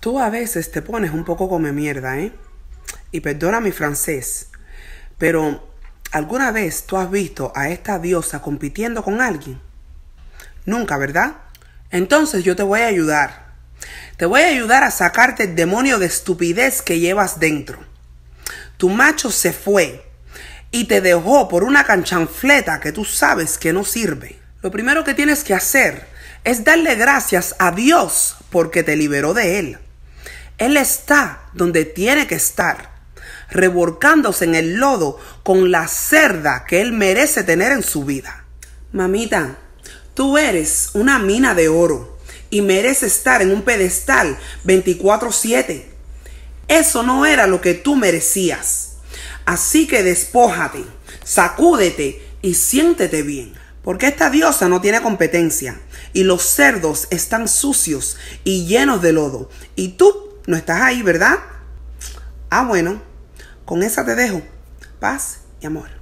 Tú a veces te pones un poco come mierda, ¿eh? Y perdona mi francés, pero ¿alguna vez tú has visto a esta diosa compitiendo con alguien? Nunca, ¿verdad? Entonces yo te voy a ayudar. Te voy a ayudar a sacarte el demonio de estupidez que llevas dentro. Tu macho se fue y te dejó por una canchanfleta que tú sabes que no sirve. Lo primero que tienes que hacer es darle gracias a Dios porque te liberó de él. Él está donde tiene que estar, revolcándose en el lodo con la cerda que Él merece tener en su vida. Mamita, tú eres una mina de oro y mereces estar en un pedestal 24/7. Eso no era lo que tú merecías. Así que despójate, sacúdete y siéntete bien. Porque esta diosa no tiene competencia y los cerdos están sucios y llenos de lodo y tú no estás ahí, ¿verdad? Ah, bueno, con esa te dejo. Paz y amor.